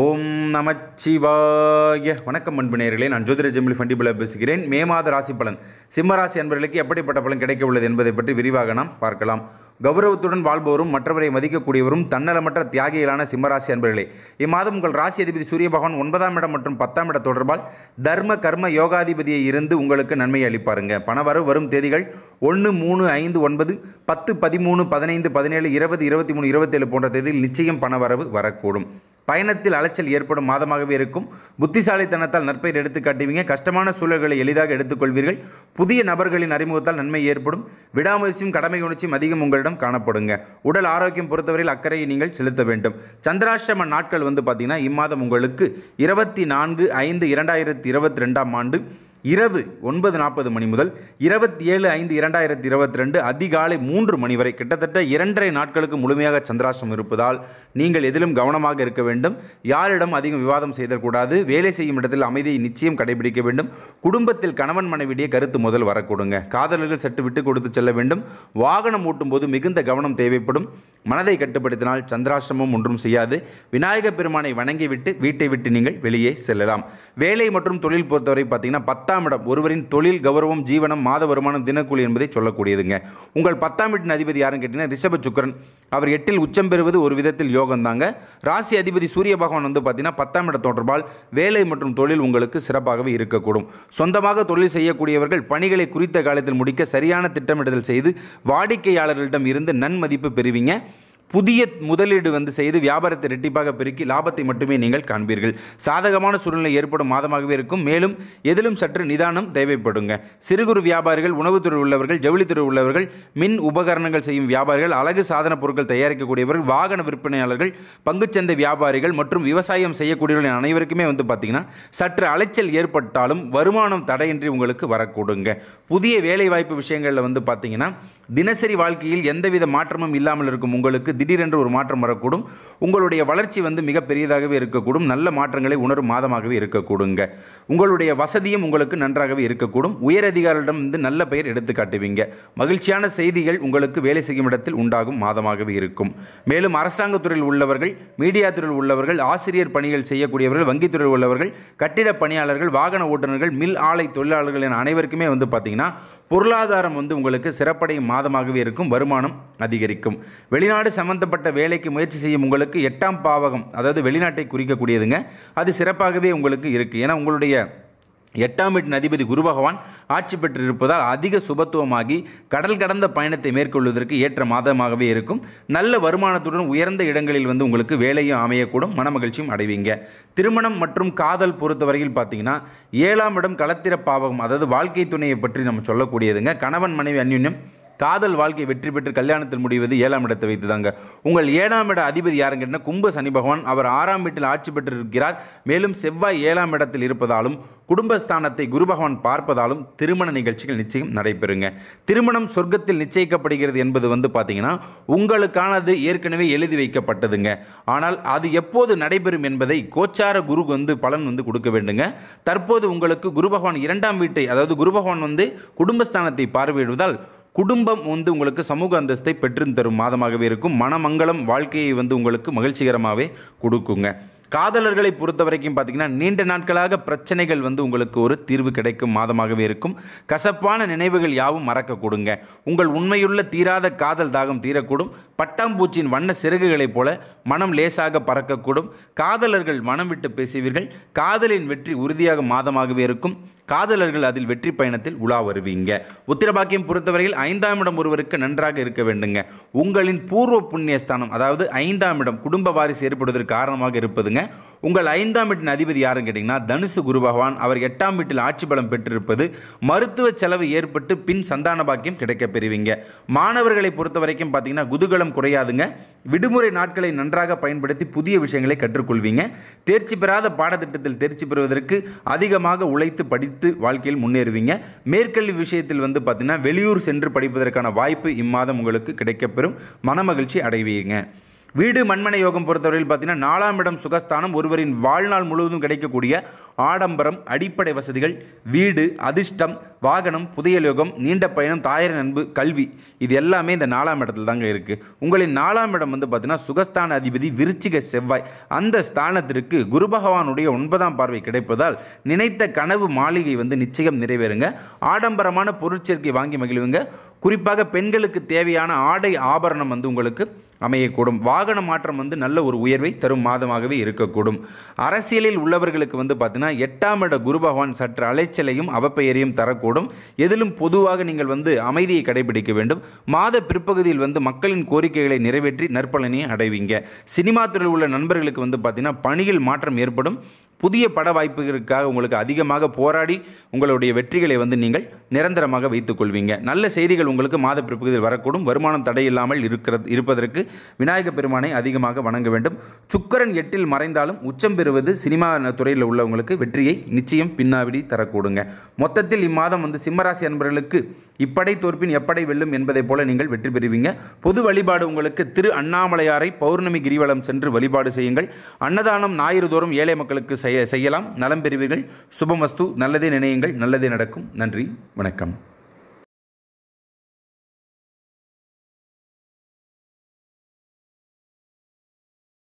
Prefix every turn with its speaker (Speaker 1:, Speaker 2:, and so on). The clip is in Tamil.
Speaker 1: ஓம் நமச்சிவாய வணக்கம் அன்பு நேர்களே நான் ஜோதிரஜமிலி ஃபண்டிபுல பேசுகிறேன் மே மாத ராசி பலன் சிம்மராசி அன்பர்களுக்கு எப்படிப்பட்ட பலன் கிடைக்க உள்ளது என்பதை பற்றி விரிவாக நாம் பார்க்கலாம் கௌரவத்துடன் வாழ்பவரும் மற்றவரை மதிக்கக்கூடியவரும் தன்னலமற்ற தியாகிகளான சிம்மராசி அன்பர்களே இம்மாதம் உங்கள் ராசி அதிபதி சூரிய பகவான் ஒன்பதாம் இடம் மற்றும் பத்தாம் இடம் தொடர்பால் தர்ம கர்ம யோகாதிபதியை இருந்து உங்களுக்கு நன்மையை அளிப்பாருங்க பணவரவு வரும் தேதிகள் ஒன்று மூணு ஐந்து ஒன்பது பத்து பதிமூணு பதினைந்து பதினேழு இருபது இருபத்தி மூணு இருபத்தேழு போன்ற தேதியில் நிச்சயம் பணவரவு வரக்கூடும் பயணத்தில் அலைச்சல் ஏற்படும் மாதமாகவே இருக்கும் புத்திசாலித்தனத்தால் நற்பெயர் எடுத்து காட்டுவீங்க கஷ்டமான சூழல்களை எளிதாக எடுத்துக்கொள்வீர்கள் புதிய நபர்களின் அறிமுகத்தால் நன்மை ஏற்படும் விடாமுயற்சியும் கடமை உணர்ச்சியும் அதிகம் உங்களிடம் காணப்படுங்க உடல் ஆரோக்கியம் பொறுத்தவரையில் அக்கறையை நீங்கள் செலுத்த வேண்டும் சந்திராஷ்டிரம நாட்கள் வந்து பார்த்தீங்கன்னா இம்மாதம் உங்களுக்கு இருபத்தி நான்கு ஐந்து இரண்டாயிரத்தி இருபத்தி ரெண்டாம் ஆண்டு இரவு ஒன்பது நாற்பது மணி முதல் இருபத்தி ஏழு ஐந்து இரண்டாயிரத்தி இருபத்தி ரெண்டு அதிகாலை மூன்று மணி வரை கிட்டத்தட்ட இரண்டரை நாட்களுக்கு முழுமையாக சந்திராசம் இருப்பதால் நீங்கள் எதிலும் கவனமாக இருக்க வேண்டும் யாரிடம் அதிகம் விவாதம் செய்தக்கூடாது வேலை செய்யும் இடத்தில் அமைதியை நிச்சயம் கடைபிடிக்க வேண்டும் குடும்பத்தில் கணவன் மனைவிடைய கருத்து முதல் வரக்கூடுங்க காதலர்கள் சற்று விட்டு கொடுத்து செல்ல வேண்டும் வாகனம் ஓட்டும் போது மிகுந்த கவனம் தேவைப்படும் மனதை கட்டுப்படுத்தினால் சந்திராசிரமம் ஒன்றும் செய்யாது விநாயகப் பெருமானை வணங்கிவிட்டு வீட்டை விட்டு நீங்கள் வெளியே செல்லலாம் வேலை மற்றும் தொழில் பொறுத்தவரை பார்த்தீங்கன்னா பத்தாம் பத்தாம் இடம் ஒருவரின் தொழில் கௌரவம் ஜீவனம் மாத வருமானம் தினக்கூலி என்பதை சொல்லக்கூடியதுங்க உங்கள் பத்தாம் வீட்டின் அதிபதி யாருன்னு கேட்டிங்கன்னா ரிஷப சுக்கரன் அவர் எட்டில் உச்சம் பெறுவது ஒரு விதத்தில் யோகம் தாங்க ராசி அதிபதி சூரிய பகவான் வந்து பார்த்தீங்கன்னா பத்தாம் இடம் தொடர்பால் வேலை மற்றும் தொழில் உங்களுக்கு சிறப்பாகவே இருக்கக்கூடும் சொந்தமாக தொழில் செய்யக்கூடியவர்கள் பணிகளை குறித்த காலத்தில் முடிக்க சரியான திட்டமிடுதல் செய்து வாடிக்கையாளர்களிடம் இருந்து நன்மதிப்பு பெறுவீங்க புதிய முதலீடு வந்து செய்து வியாபாரத்தை ரெட்டிப்பாக பெருக்கி லாபத்தை மட்டுமே நீங்கள் காண்பீர்கள் சாதகமான சூழ்நிலை ஏற்படும் மாதமாகவே இருக்கும் மேலும் எதிலும் சற்று நிதானம் தேவைப்படுங்க சிறு குறு வியாபாரிகள் உணவுத்துறை உள்ளவர்கள் ஜவுளித்துறை உள்ளவர்கள் மின் உபகரணங்கள் செய்யும் வியாபாரிகள் அழகு சாதன பொருட்கள் தயாரிக்கக்கூடியவர்கள் வாகன விற்பனையாளர்கள் பங்குச்சந்தை வியாபாரிகள் மற்றும் விவசாயம் செய்யக்கூடியவர்கள் அனைவருக்குமே வந்து பார்த்தீங்கன்னா சற்று அலைச்சல் ஏற்பட்டாலும் வருமானம் தடையின்றி உங்களுக்கு வரக்கூடுங்க புதிய வேலைவாய்ப்பு விஷயங்களில் வந்து பார்த்திங்கன்னா தினசரி வாழ்க்கையில் எந்தவித மாற்றமும் இல்லாமல் இருக்கும் உங்களுக்கு திடீரென்று ஒரு மாற்றம் வரக்கூடும் உங்களுடைய வளர்ச்சி வந்து மிகப்பெரியதாகவே இருக்கக்கூடும் நல்ல மாற்றங்களை உணரும் மாதமாகவே இருக்கக்கூடுங்க உங்களுடைய வசதியும் உங்களுக்கு நன்றாகவே இருக்கக்கூடும் உயரதிகாரிடம் வந்து நல்ல பெயர் எடுத்து காட்டுவீங்க மகிழ்ச்சியான செய்திகள் உங்களுக்கு வேலை செய்யும் இடத்தில் உண்டாகும் மாதமாகவே இருக்கும் மேலும் அரசாங்கத்துறையில் உள்ளவர்கள் மீடியா துறையில் உள்ளவர்கள் ஆசிரியர் பணிகள் செய்யக்கூடியவர்கள் வங்கித்துறையில் உள்ளவர்கள் கட்டிட பணியாளர்கள் வாகன ஓட்டுநர்கள் மில் ஆலை தொழிலாளர்கள் என அனைவருக்குமே வந்து பார்த்திங்கன்னா பொருளாதாரம் வந்து உங்களுக்கு சிறப்படையும் மாதமாகவே இருக்கும் வருமானம் அதிகரிக்கும் வெளிநாடு சம்பந்தப்பட்ட வேலைக்கு முயற்சி செய்யும் உங்களுக்கு எட்டாம் பாவகம் அதாவது வெளிநாட்டை குறிக்கக்கூடியதுங்க அது சிறப்பாகவே உங்களுக்கு இருக்குது ஏன்னா உங்களுடைய எட்டாம் வீட்டின் அதிபதி குரு பகவான் ஆட்சி பெற்றிருப்பதால் அதிக சுபத்துவமாகி கடல் கடந்த பயணத்தை மேற்கொள்வதற்கு ஏற்ற மாதமாகவே இருக்கும் நல்ல வருமானத்துடன் உயர்ந்த இடங்களில் வந்து உங்களுக்கு வேலையும் அமையக்கூடும் மனமகிழ்ச்சியும் அடைவீங்க திருமணம் மற்றும் காதல் பொறுத்தவரையில் பார்த்தீங்கன்னா ஏழாம் இடம் களத்திர பாவகம் அதாவது வாழ்க்கை துணையை பற்றி நம்ம சொல்லக்கூடியதுங்க கணவன் மனைவி அந்யுன்யம் காதல் வாழ்க்கை வெற்றி பெற்று கல்யாணத்தில் முடிவது ஏழாம் இடத்தை வைத்து தாங்க உங்கள் ஏழாம் இட அதிபதி யாருன்னு கேட்டால் கும்ப சனி பகவான் அவர் ஆறாம் வீட்டில் ஆட்சி பெற்றிருக்கிறார் மேலும் செவ்வாய் ஏழாம் இடத்தில் இருப்பதாலும் குடும்பஸ்தானத்தை குரு பகவான் பார்ப்பதாலும் திருமண நிகழ்ச்சிகள் நிச்சயம் நடைபெறுங்க திருமணம் சொர்க்கத்தில் நிச்சயிக்கப்படுகிறது என்பது வந்து பார்த்தீங்கன்னா உங்களுக்கானது ஏற்கனவே எழுதி வைக்கப்பட்டதுங்க ஆனால் அது எப்போது நடைபெறும் என்பதை கோச்சார குரு வந்து பலன் வந்து கொடுக்க வேண்டுங்க தற்போது உங்களுக்கு குரு பகவான் இரண்டாம் வீட்டை அதாவது குரு பகவான் வந்து குடும்பஸ்தானத்தை பார்வையிடுவதால் குடும்பம் வந்து உங்களுக்கு சமூக அந்தஸ்தை பெற்று தரும் மாதமாகவே இருக்கும் மனமங்கலம் வாழ்க்கையை வந்து உங்களுக்கு மகிழ்ச்சிகரமாகவே கொடுக்குங்க காதலர்களை பொறுத்த வரைக்கும் பார்த்தீங்கன்னா நீண்ட நாட்களாக பிரச்சனைகள் வந்து உங்களுக்கு ஒரு தீர்வு கிடைக்கும் மாதமாகவே இருக்கும் கசப்பான நினைவுகள் யாவும் மறக்க கொடுங்க உங்கள் உண்மையுள்ள தீராத காதல் தாகம் தீரக்கூடும் பட்டாம்பூச்சியின் வண்ண சிறகுகளைப் போல மனம் லேசாக பறக்கக்கூடும் காதலர்கள் மனம் விட்டு பேசுவீர்கள் காதலின் வெற்றி உறுதியாக மாதமாகவே இருக்கும் காதலர்கள் அதில் வெற்றி பயணத்தில் உலா வருவீங்க உத்திரபாக்கியம் பொறுத்தவரையில் ஐந்தாம் இடம் ஒருவருக்கு நன்றாக இருக்க வேண்டுங்க உங்களின் பூர்வ புண்ணியஸ்தானம் அதாவது ஐந்தாம் இடம் குடும்ப வாரிசு ஏற்படுவதற்கு காரணமாக இருப்பதுங்க உங்கள் ஐந்தாம் வீட்டின் அதிபதி யாருன்னு கேட்டிங்கன்னா தனுசு குரு பகவான் அவர் எட்டாம் வீட்டில் ஆட்சி பலம் பெற்றிருப்பது மருத்துவ செலவு ஏற்பட்டு பின் சந்தான பாக்கியம் கிடைக்க பெறுவீங்க மாணவர்களை பொறுத்த வரைக்கும் பார்த்தீங்கன்னா குதூகலம் குறையாதுங்க விடுமுறை நாட்களை நன்றாக பயன்படுத்தி புதிய விஷயங்களை கற்றுக்கொள்வீங்க தேர்ச்சி பெறாத பாடத்திட்டத்தில் தேர்ச்சி பெறுவதற்கு அதிகமாக உழைத்து படித்து வாழ்க்கையில் முன்னேறுவீங்க மேற்கல்வி விஷயத்தில் வந்து பார்த்தீங்கன்னா வெளியூர் சென்று படிப்பதற்கான வாய்ப்பு இம்மாதம் உங்களுக்கு கிடைக்கப்பெறும் மனமகிழ்ச்சி அடைவீங்க வீடு மண்மனை யோகம் பொறுத்தவரையில் பார்த்தீங்கன்னா நாலாம் இடம் சுகஸ்தானம் ஒருவரின் வாழ்நாள் முழுவதும் கிடைக்கக்கூடிய ஆடம்பரம் அடிப்படை வசதிகள் வீடு அதிர்ஷ்டம் வாகனம் புதிய யோகம் நீண்ட பயணம் தாயர நண்பு கல்வி இது எல்லாமே இந்த நாலாம் இடத்துல தாங்க இருக்குது உங்களின் நாலாம் இடம் வந்து பார்த்தீங்கன்னா சுகஸ்தான அதிபதி விருச்சிக செவ்வாய் அந்த ஸ்தானத்திற்கு குரு பகவானுடைய ஒன்பதாம் பார்வை கிடைப்பதால் நினைத்த கனவு மாளிகை வந்து நிச்சயம் நிறைவேறுங்க ஆடம்பரமான பொருட்சேர்க்கை வாங்கி மகிழ்வுங்க குறிப்பாக பெண்களுக்கு தேவையான ஆடை ஆபரணம் வந்து உங்களுக்கு அமையக்கூடும் வாகன மாற்றம் வந்து நல்ல ஒரு உயர்வை தரும் மாதமாகவே இருக்கக்கூடும் அரசியலில் உள்ளவர்களுக்கு வந்து பார்த்தீங்கன்னா எட்டாம் இட குரு பகவான் சற்று அலைச்சலையும் அவப்பெயரையும் தரக்கூடும் எதிலும் பொதுவாக நீங்கள் வந்து அமைதியை கடைபிடிக்க வேண்டும் மாத பிற்பகுதியில் வந்து மக்களின் கோரிக்கைகளை நிறைவேற்றி நற்பலனை அடைவீங்க சினிமா துறையில் உள்ள நண்பர்களுக்கு வந்து பார்த்தீங்கன்னா பணியில் மாற்றம் ஏற்படும் புதிய பட வாய்ப்புகளுக்காக உங்களுக்கு அதிகமாக போராடி உங்களுடைய வெற்றிகளை வந்து நீங்கள் நிரந்தரமாக வைத்துக்கொள்வீங்க நல்ல செய்திகள் உங்களுக்கு மாத பிற்பகுதியில் வரக்கூடும் வருமானம் தடையில்லாமல் இருக்கிறது இருப்பதற்கு விநாயக பெருமானை அதிகமாக வணங்க வேண்டும் சுக்கரன் எட்டில் மறைந்தாலும் உச்சம் பெறுவது சினிமா துறையில் உள்ளவங்களுக்கு வெற்றியை நிச்சயம் பின்னாவிடி தரக்கூடுங்க மொத்தத்தில் இம்மாதம் வந்து சிம்மராசி அன்பர்களுக்கு இப்படை தோற்பின் எப்படை வெல்லும் என்பதை போல நீங்கள் வெற்றி பெறுவீங்க பொது வழிபாடு உங்களுக்கு திரு அண்ணாமலையாரை பௌர்ணமி கிரிவலம் சென்று வழிபாடு செய்யுங்கள் அன்னதானம் ஞாயிறு தோறும் ஏழை மக்களுக்கு செய் செய்ய செய்யலாம் நலம் பெறுவீர்கள் சுபமஸ்து நல்லதே நினையுங்கள் நல்லதே நடக்கும் நன்றி வணக்கம்